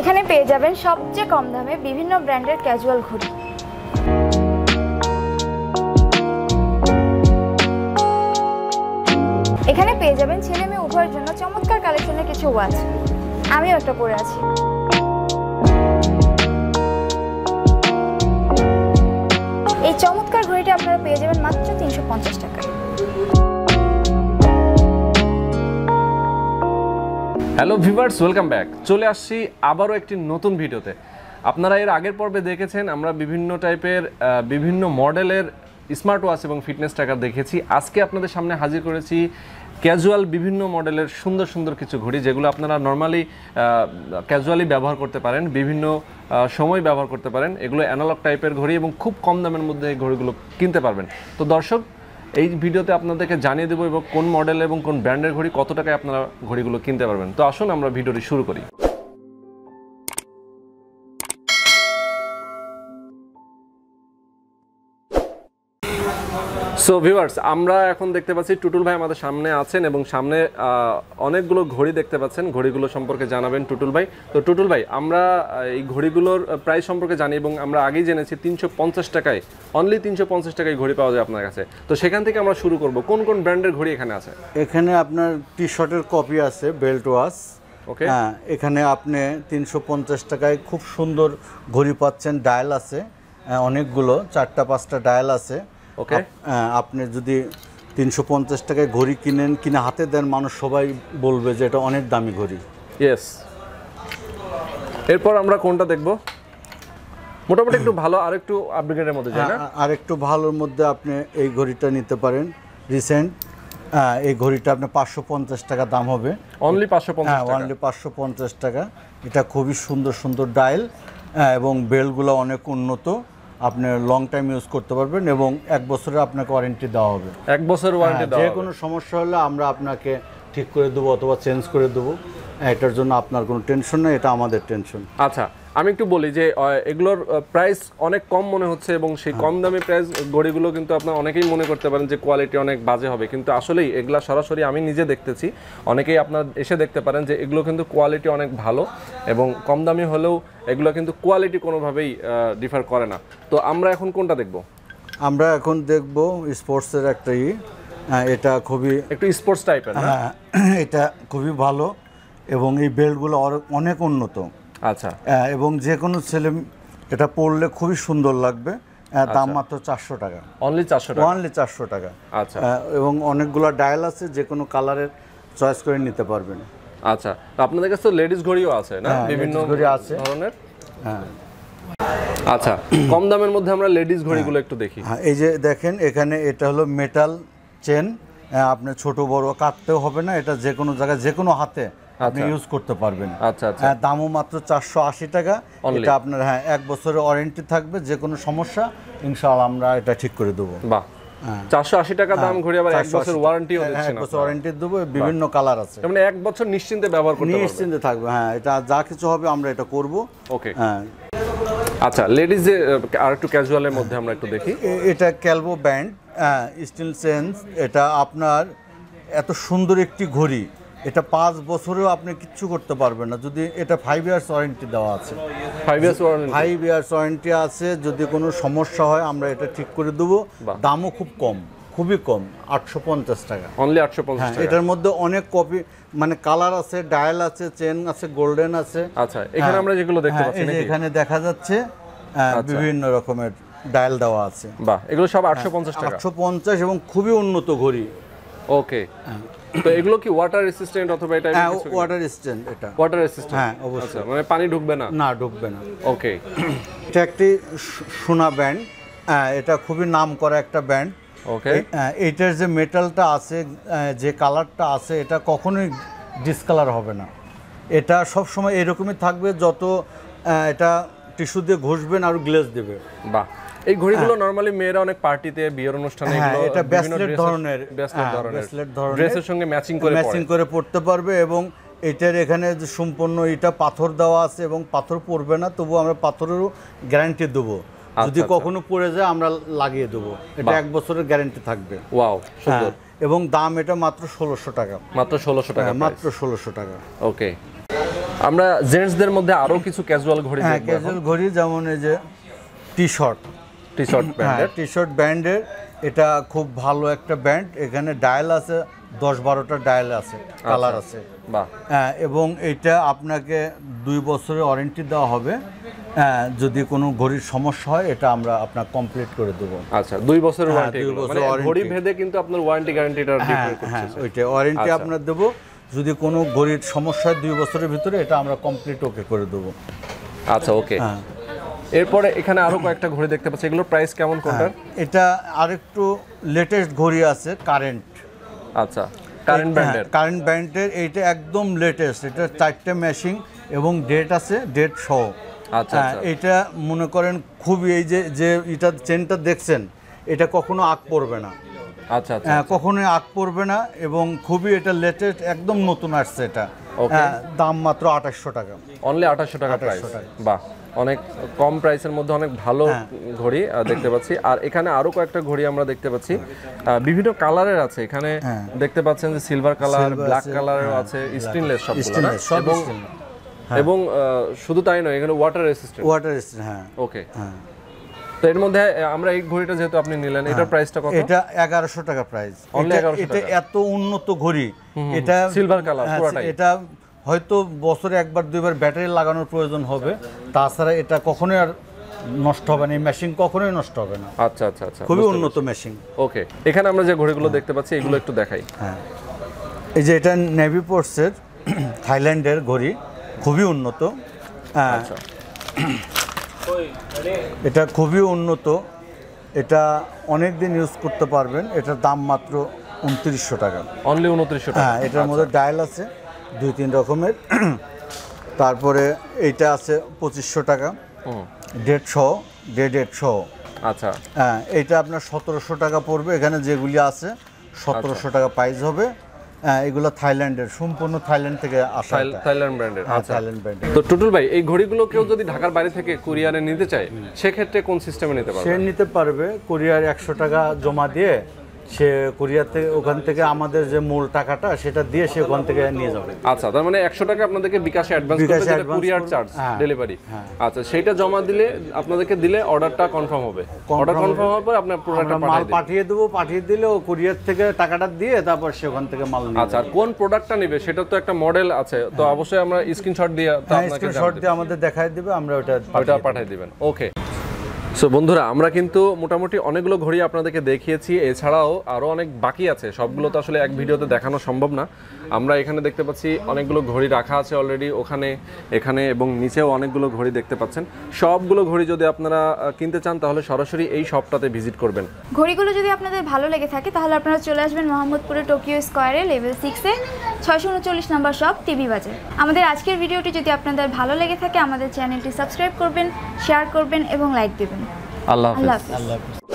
এখানে পেয়ে যাবেন সবচেয়ে কম দামে বিভিন্ন ব্র্যান্ডের ক্যাজুয়াল ঘড়ি এখানে পেয়ে যাবেন ছেলে মেয়ে উভয়ের জন্য চমৎকার কালেকশনের কিছু ওয়াচ আমিও একটা পরে আছি এই চমৎকার ঘড়িটা আপনারা পেয়ে যাবেন মাত্র তিনশো পঞ্চাশ টাকায় হ্যালো ভিভার্স ওয়েলকাম ব্যাক চলে আসছি আবারও একটি নতুন ভিডিওতে আপনারা এর আগের পর্বে দেখেছেন আমরা বিভিন্ন টাইপের বিভিন্ন মডেলের স্মার্ট ওয়াচ এবং ফিটনেস ট্র্যাকার দেখেছি আজকে আপনাদের সামনে হাজির করেছি ক্যাজুয়াল বিভিন্ন মডেলের সুন্দর সুন্দর কিছু ঘড়ি যেগুলো আপনারা নর্মালি ক্যাজুয়ালি ব্যবহার করতে পারেন বিভিন্ন সময় ব্যবহার করতে পারেন এগুলো অ্যানালগ টাইপের ঘড়ি এবং খুব কম দামের মধ্যে এই ঘড়িগুলো কিনতে পারবেন তো দর্শক এই ভিডিওতে আপনাদেরকে জানিয়ে দেবো এবং কোন মডেল এবং কোন ব্র্যান্ডের ঘড়ি কত টাকায় আপনারা ঘড়িগুলো কিনতে পারবেন তো আসুন আমরা ভিডিওটি শুরু করি সো ভিউয়ার্স আমরা এখন দেখতে পাচ্ছি টুটুল ভাই আমাদের সামনে আছেন এবং সামনে অনেকগুলো ঘড়ি দেখতে পাচ্ছেন ঘড়িগুলো সম্পর্কে জানাবেন টুটুল ভাই তো টুটুল ভাই আমরা এই ঘড়িগুলোর প্রাইস সম্পর্কে জানি এবং আমরা আগেই জেনেছি তিনশো পঞ্চাশ টাকায় অনলি তিনশো পঞ্চাশ টাকায় ঘড়ি পাওয়া যায় আপনার কাছে তো সেখান থেকে আমরা শুরু করব কোন কোন ব্র্যান্ডের ঘড়ি এখানে আছে এখানে আপনার টি শার্টের কপি আছে বেল্ট ওয়াশ ওকে হ্যাঁ এখানে আপনি তিনশো পঞ্চাশ টাকায় খুব সুন্দর ঘড়ি পাচ্ছেন ডায়াল আছে অনেকগুলো চারটা পাঁচটা ডায়াল আছে ওকে আপনি যদি তিনশো পঞ্চাশ টাকায় ঘড়ি কিনেন কিনে হাতে দেন মানুষ সবাই বলবে যে এটা অনেক দামি ঘড়ি ইয়েস এরপর আমরা কোনটা দেখব মোটামুটি একটু ভালো আর একটু আপগ্রেডের মধ্যে যায় না আর একটু ভালোর মধ্যে আপনি এই ঘড়িটা নিতে পারেন রিসেন্ট এই ঘড়িটা আপনার পাঁচশো পঞ্চাশ টাকা দাম হবে অনলি পাঁচশো হ্যাঁ অনলি পাঁচশো পঞ্চাশ টাকা এটা খুবই সুন্দর সুন্দর ডায়াল এবং বেলগুলো অনেক উন্নত আপনি লং টাইম ইউজ করতে পারবেন এবং এক বছরের আপনাকে ওয়ারেন্টি দেওয়া হবে এক বছর ওয়ারেন্টি যে কোনো সমস্যা হলে আমরা আপনাকে ঠিক করে দেবো অথবা চেঞ্জ করে দেবো এটার জন্য আপনার কোনো টেনশন নেই এটা আমাদের টেনশন আচ্ছা আমি একটু বলি যে এগুলোর প্রাইস অনেক কম মনে হচ্ছে এবং সেই হ্যাঁ। কম দামি প্রাইস ঘড়িগুলো কিন্তু আপনার অনেকেই মনে করতে পারেন যে কোয়ালিটি অনেক বাজে হবে কিন্তু আসলেই এগুলা সরাসরি আমি নিজে দেখতেছি অনেকেই আপনার এসে দেখতে পারেন যে এগুলো কিন্তু কোয়ালিটি অনেক ভালো এবং কম দামি হলেও এগুলো কিন্তু কোয়ালিটি কোনোভাবেই ডিফার করে না তো আমরা এখন কোনটা দেখব আমরা এখন দেখব স্পোর্টসের একটা ই এটা খুবই একটু স্পোর্টস টাইপের হ্যাঁ, এটা খুবই ভালো এবং এই বেল্টগুলো অনেক উন্নত আচ্ছা এবং যে কোনো ছেলে এটা পড়লে খুবই সুন্দর লাগবে আচ্ছা। দাম মাত্র চারশো টাকা অনলি চারশো টাকা অনলি চারশো টাকা আচ্ছা এবং অনেকগুলো ডায়াল আছে যে কোনো কালারের চয়েস করে নিতে পারবেন আচ্ছা তো আপনাদের কাছে তো লেডিস ঘড়িও আছে না হ্যাঁ, বিভিন্ন ঘড়ি আছে ধরনের হ্যাঁ আচ্ছা কম দামের মধ্যে আমরা লেডিস হ্যাঁ। ঘড়িগুলো একটু দেখি হ্যাঁ এই যে দেখেন এখানে এটা হলো মেটাল চেন আপনার ছোট বড় কাটতেও হবে না এটা যে কোনো জায়গায় যে কোনো হাতে আপনি ইউজ আচ্ছা। করতে পারবেন আচ্ছা আচ্ছা হ্যাঁ, দামও মাত্র চারশো আশি টাকা এটা আপনার হ্যাঁ এক বছরের ওয়ারেন্টি থাকবে যে কোনো সমস্যা ইনশাল আমরা এটা ঠিক করে দেবো বাহ হ্যাঁ। চারশো আশি টাকা দাম হ্যাঁ, ঘুরে আবার এক বছর ওয়ারেন্টি দিচ্ছেন এক বছর ওয়ারেন্টি দেবো বিভিন্ন কালার আছে মানে এক বছর নিশ্চিন্তে ব্যবহার করতে নিশ্চিন্তে থাকবে হ্যাঁ এটা যা কিছু হবে আমরা এটা করব ওকে হ্যাঁ আচ্ছা লেডিজ আর একটু ক্যাজুয়ালের মধ্যে আমরা একটু দেখি এটা ক্যালবো ব্যান্ড স্টিল চেঞ্জ এটা আপনার এত সুন্দর একটি ঘড়ি এটা পাঁচ বছরেও আপনি কিচ্ছু করতে পারবেন না যদি এটা ফাইভ ইয়ার্স ওয়ারেন্টি দেওয়া আছে five years warranty five warranty আছে যদি কোনো সমস্যা হয় আমরা এটা ঠিক করে দেবো দামও খুব কম খুবই কম আটশো পঞ্চাশ টাকা অনলি আটশো পঞ্চাশ হ্যাঁ, এটার মধ্যে অনেক কপি মানে কালার আছে ডায়াল আছে চেন আছে গোল্ডেন আছে আচ্ছা এখানে হ্যাঁ, আমরা যেগুলো দেখতে হ্যাঁ, পাচ্ছি এখানে দেখা যাচ্ছে আচ্ছা। বিভিন্ন রকমের ডায়াল দেওয়া আছে বাহ এগুলো সব আটশো পঞ্চাশ টাকা আটশো পঞ্চাশ এবং খুবই উন্নত ঘড়ি ওকে তো এগুলো কি ওয়াটার রেসিস্ট্যান্ট অথবা এটা হ্যাঁ ওয়াটার রেসিস্ট্যান্ট এটা ওয়াটার রেসিস্ট্যান্ট হ্যাঁ অবশ্যই আচ্ছা, মানে পানি ঢুকবে না না ঢুকবে না ওকে এটা একটি সোনা ব্যান্ড এটা খুবই নাম করা একটা ব্যান্ড ওকে এটার যে মেটালটা আছে যে কালারটা আছে এটা কখনোই ডিসকালার হবে না এটা সব সময় এরকমই থাকবে যত এটা টিস্যু দিয়ে ঘষবেন আর গ্লেজ দেবে বাহ এই ঘড়িগুলো নরমালি হ্যাঁ। মেয়েরা অনেক পার্টিতে বিয়ের অনুষ্ঠানে হ্যাঁ, এগুলো এটা ব্যাসলেট ধরনের ব্যাসলেট ধরনের ড্রেসের সঙ্গে ম্যাচিং করে ম্যাচিং করে পড়তে পারবে এবং এটার এখানে সম্পূর্ণ এটা পাথর দেওয়া আছে এবং পাথর পড়বে না তবু আমরা পাথরেরও গ্যারান্টি দেবো আচ্ছা, যদি আচ্ছা। কখনো পড়ে যায় আমরা লাগিয়ে দেবো এটা এক বছরের গ্যারান্টি থাকবে ওয়াও সুন্দর হ্যাঁ, এবং দাম এটা মাত্র ষোলোশো টাকা মাত্র ষোলোশো টাকা মাত্র ষোলোশো টাকা ওকে আমরা জেন্টসদের মধ্যে আরও কিছু ক্যাজুয়াল ঘড়ি হ্যাঁ ক্যাজুয়াল ঘড়ি যেমন এই যে টি শার্ট টি শার্ট ব্র্যান্ডের টি শার্ট ব্র্যান্ডের এটা খুব ভালো একটা ব্র্যান্ড এখানে ডায়াল আছে দশ বারোটা ডায়াল আছে কালার আচ্ছা। আছে হ্যাঁ এবং এটা আপনাকে দুই বছরের ওয়ারেন্টি দেওয়া হবে হ্যাঁ, যদি কোনো ঘড়ির সমস্যা হয় এটা আমরা আপনার কমপ্লিট করে দেবো আচ্ছা দুই বছরের হ্যাঁ, দুই বছর মানে ঘড়ি ভেদে কিন্তু আপনার ওয়ারেন্টি গ্যারান্টিটা হ্যাঁ হ্যাঁ ওইটা ওয়ারেন্টি আচ্ছা। আপনার দেবো যদি কোনো ঘড়ির সমস্যা হয় দুই বছরের ভিতরে এটা আমরা কমপ্লিট ওকে করে দেবো আচ্ছা ওকে হ্যাঁ এরপরে এখানে আরো কয়েকটা ঘড়ি দেখতে পাচ্ছি এগুলোর প্রাইস কেমন হ্যাঁ, কোনটার এটা আরেকটু লেটেস্ট ঘড়ি আছে কারেন্ট আচ্ছা কারেন্ট ব্র্যান্ডের কারেন্ট ব্র্যান্ডের এইটা একদম লেটেস্ট এটা চারটে মেশিন এবং ডেট আছে ডেট সহ আচ্ছা, হ্যাঁ, আচ্ছা এটা মনে করেন খুবই এই যে যে এটা চেনটা দেখছেন এটা কখনো আগ পড়বে না আচ্ছা, আচ্ছা, হ্যাঁ, আচ্ছা কখনোই আগ পড়বে না এবং খুবই এটা লেটেস্ট একদম নতুন আসছে এটা দাম মাত্র আঠাশশো টাকা অনলি আঠাশশো টাকা আঠাশশো টাকা বাহ অনেক কম প্রাইসের মধ্যে অনেক ভালো হ্যাঁ। ঘড়ি দেখতে পাচ্ছি আর এখানে আরো কয়েকটা ঘড়ি আমরা দেখতে পাচ্ছি বিভিন্ন কালারের আছে এখানে হ্যাঁ। দেখতে পাচ্ছেন যে সিলভার কালার ব্ল্যাক কালারেরও আছে স্টেনলেস সব এবং হ্যাঁ। এবং শুধু তাই নয় এখানে ওয়াটার রেসিস্ট্যান্ট ওয়াটার রেসিস্ট্যান্ট হ্যাঁ ওকে তো এর মধ্যে আমরা এই ঘড়িটা যেহেতু আপনি নিলেন এটার প্রাইসটা কত এটা 1100 টাকা প্রাইস এটা এত উন্নত ঘড়ি এটা সিলভার কালার পুরোটাই এটা হয়তো বছরে একবার দুইবার ব্যাটারি লাগানোর প্রয়োজন হবে তাছাড়া এটা কখনোই আর নষ্ট হবে না এই মেশিন কখনোই নষ্ট হবে না আচ্ছা আচ্ছা আচ্ছা খুবই উন্নত মেশিন ওকে এখানে আমরা যে ঘড়িগুলো দেখতে পাচ্ছি এগুলো একটু দেখাই হ্যাঁ এই যে এটা নেভি পোর্টসের থাইল্যান্ডের ঘড়ি খুবই উন্নত হ্যাঁ। আচ্ছা। এটা খুবই উন্নত এটা অনেক দিন ইউজ করতে পারবেন এটার দাম মাত্র উনত্রিশশো টাকা অনলি উনত্রিশশো টাকা হ্যাঁ এটার আচ্ছা। মধ্যে ডায়াল আছে দুই তিন রকমের তারপরে এইটা আছে পঁচিশশো টাকা দেড়শো দেড় দেড়শো আচ্ছা হ্যাঁ এইটা আপনার সতেরোশো টাকা পড়বে এখানে যেগুলি আছে সতেরোশো আচ্ছা। টাকা প্রাইস হবে হ্যাঁ, এগুলো থাইল্যান্ডের সম্পূর্ণ থাইল্যান্ড থেকে থাইল্যান্ড ব্র্যান্ডের আচ্ছা। থাইল্যান্ড ব্র্যান্ডের তো টুটুল ভাই এই ঘড়িগুলো কেউ যদি ঢাকার বাইরে থেকে কুরিয়ারে নিতে চায় সেক্ষেত্রে কোন সিস্টেমে নিতে পারবে সে নিতে পারবে কুরিয়ার একশো টাকা জমা দিয়ে সে কুরিয়ার থেকে ওখান থেকে আমাদের যে মূল টাকাটা সেটা দিয়ে সে ওখান থেকে নিয়ে যাবে আচ্ছা তার মানে একশো টাকা আপনাদেরকে বিকাশে অ্যাডভান্স কুরিয়ার চার্জ ডেলিভারি আচ্ছা সেটা জমা দিলে আপনাদেরকে দিলে অর্ডারটা কনফার্ম হবে অর্ডার কনফার্ম হওয়ার পর আপনার প্রোডাক্টটা মাল পাঠিয়ে দেবো পাঠিয়ে দিলে ও কুরিয়ার থেকে টাকাটা দিয়ে তারপর সে ওখান থেকে মাল নিয়ে আচ্ছা কোন প্রোডাক্টটা নেবে সেটা তো একটা মডেল আছে তো হ্যাঁ। অবশ্যই আমরা স্ক্রিনশট দিয়ে স্ক্রিনশট হ্যাঁ, দিয়ে আমাদের দেখাই দেবে আমরা ওটা ওটা পাঠিয়ে দিবেন ওকে সো বন্ধুরা আমরা কিন্তু মোটামুটি অনেকগুলো ঘড়ি আপনাদেরকে দেখিয়েছি এছাড়াও আরও অনেক বাকি আছে সবগুলো তো আসলে এক ভিডিওতে দেখানো সম্ভব না আমরা এখানে দেখতে পাচ্ছি অনেকগুলো ঘড়ি রাখা আছে অলরেডি ওখানে এখানে এবং নিচেও অনেকগুলো ঘড়ি দেখতে পাচ্ছেন সবগুলো ঘড়ি যদি আপনারা কিনতে চান তাহলে সরাসরি এই শপটাতে ভিজিট করবেন ঘড়িগুলো যদি আপনাদের ভালো লেগে থাকে তাহলে আপনারা চলে আসবেন মোহাম্মদপুরে টোকিও স্কোয়ারে লেভেল সিক্সে ছয়শো উনচল্লিশ নম্বর শপ টিভি বাজে আমাদের আজকের ভিডিওটি যদি আপনাদের ভালো লেগে থাকে আমাদের চ্যানেলটি সাবস্ক্রাইব করবেন শেয়ার করবেন এবং লাইক দেবেন আল্লাহ হাফিজ আল্লাহ